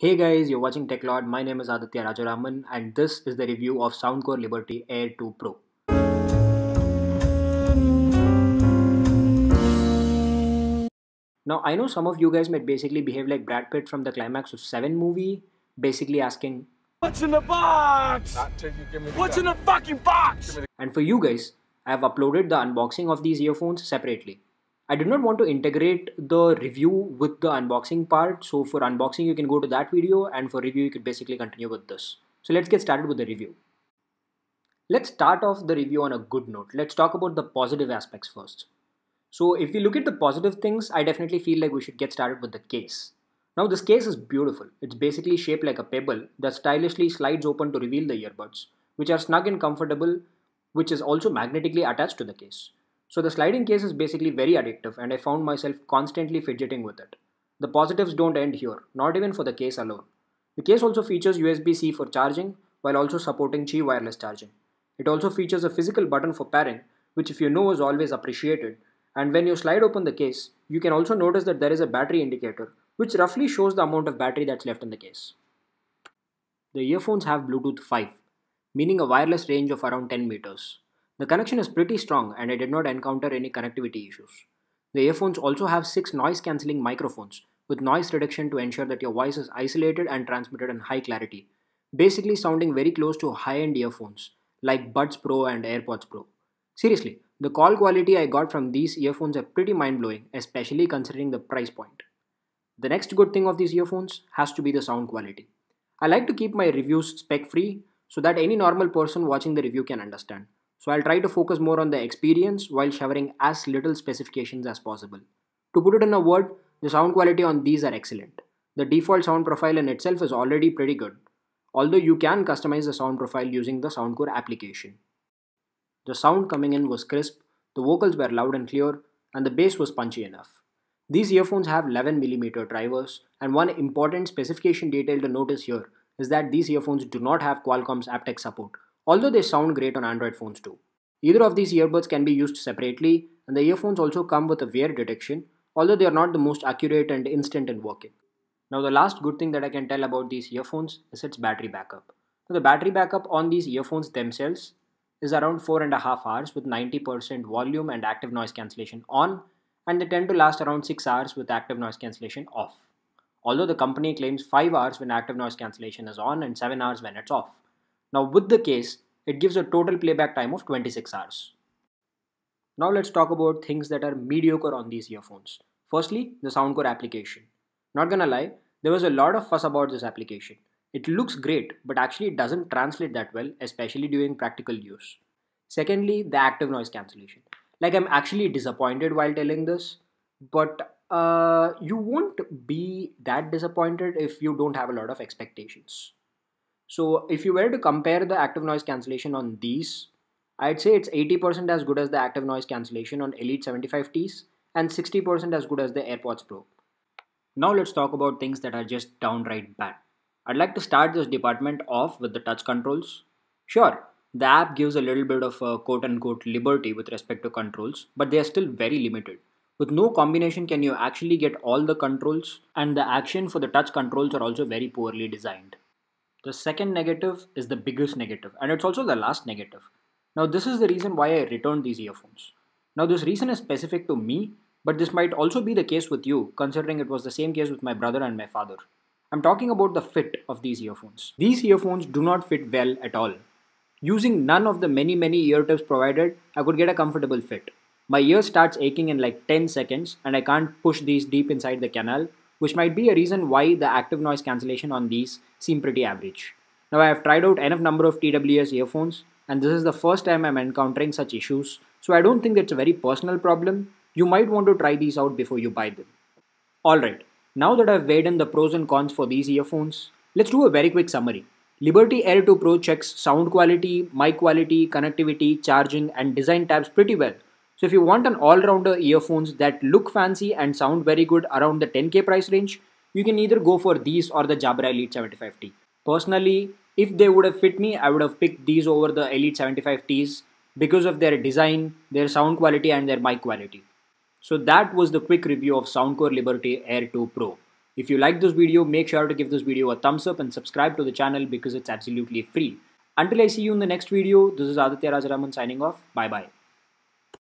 Hey guys, you're watching TechLord. My name is Aditya Rajaraman and this is the review of Soundcore Liberty Air 2 Pro. Now I know some of you guys might basically behave like Brad Pitt from the climax of 7 movie, basically asking, What's in the box? What's in the fucking box? and for you guys, I have uploaded the unboxing of these earphones separately. I did not want to integrate the review with the unboxing part. So for unboxing, you can go to that video and for review, you could basically continue with this. So let's get started with the review. Let's start off the review on a good note. Let's talk about the positive aspects first. So if we look at the positive things, I definitely feel like we should get started with the case. Now this case is beautiful. It's basically shaped like a pebble that stylishly slides open to reveal the earbuds, which are snug and comfortable, which is also magnetically attached to the case. So the sliding case is basically very addictive and I found myself constantly fidgeting with it. The positives don't end here, not even for the case alone. The case also features USB-C for charging while also supporting Qi wireless charging. It also features a physical button for pairing which if you know is always appreciated and when you slide open the case you can also notice that there is a battery indicator which roughly shows the amount of battery that's left in the case. The earphones have Bluetooth 5 meaning a wireless range of around 10 meters. The connection is pretty strong and I did not encounter any connectivity issues. The earphones also have 6 noise cancelling microphones with noise reduction to ensure that your voice is isolated and transmitted in high clarity, basically sounding very close to high-end earphones like Buds Pro and AirPods Pro. Seriously, the call quality I got from these earphones are pretty mind-blowing, especially considering the price point. The next good thing of these earphones has to be the sound quality. I like to keep my reviews spec-free so that any normal person watching the review can understand. So I'll try to focus more on the experience while showering as little specifications as possible. To put it in a word, the sound quality on these are excellent. The default sound profile in itself is already pretty good, although you can customize the sound profile using the Soundcore application. The sound coming in was crisp, the vocals were loud and clear, and the bass was punchy enough. These earphones have 11mm drivers, and one important specification detail to notice here is that these earphones do not have Qualcomm's aptX support, although they sound great on Android phones too. Either of these earbuds can be used separately, and the earphones also come with a wear detection, although they are not the most accurate and instant in working. Now the last good thing that I can tell about these earphones is its battery backup. Now the battery backup on these earphones themselves is around 4.5 hours with 90% volume and active noise cancellation on and they tend to last around 6 hours with active noise cancellation off. Although the company claims 5 hours when active noise cancellation is on and 7 hours when it's off. Now with the case, it gives a total playback time of 26 hours. Now let's talk about things that are mediocre on these earphones. Firstly, the Soundcore application. Not gonna lie, there was a lot of fuss about this application. It looks great, but actually it doesn't translate that well, especially during practical use. Secondly, the active noise cancellation. Like I'm actually disappointed while telling this, but uh, you won't be that disappointed if you don't have a lot of expectations. So if you were to compare the active noise cancellation on these, I'd say it's 80% as good as the active noise cancellation on Elite 75Ts and 60% as good as the AirPods Pro. Now let's talk about things that are just downright bad. I'd like to start this department off with the touch controls. Sure, the app gives a little bit of a quote unquote liberty with respect to controls, but they are still very limited. With no combination can you actually get all the controls and the action for the touch controls are also very poorly designed. The second negative is the biggest negative and it's also the last negative. Now this is the reason why I returned these earphones. Now this reason is specific to me but this might also be the case with you considering it was the same case with my brother and my father. I'm talking about the fit of these earphones. These earphones do not fit well at all. Using none of the many many ear tips provided, I could get a comfortable fit. My ear starts aching in like 10 seconds and I can't push these deep inside the canal which might be a reason why the active noise cancellation on these seem pretty average. Now I have tried out enough number of TWS earphones and this is the first time I'm encountering such issues, so I don't think it's a very personal problem. You might want to try these out before you buy them. Alright, now that I've weighed in the pros and cons for these earphones, let's do a very quick summary. Liberty Air 2 Pro checks sound quality, mic quality, connectivity, charging and design tabs pretty well so if you want an all-rounder earphones that look fancy and sound very good around the 10k price range, you can either go for these or the Jabra Elite 75T. Personally, if they would have fit me, I would have picked these over the Elite 75Ts because of their design, their sound quality and their mic quality. So that was the quick review of Soundcore Liberty Air 2 Pro. If you like this video, make sure to give this video a thumbs up and subscribe to the channel because it's absolutely free. Until I see you in the next video, this is Aditya Rajaraman signing off. Bye bye.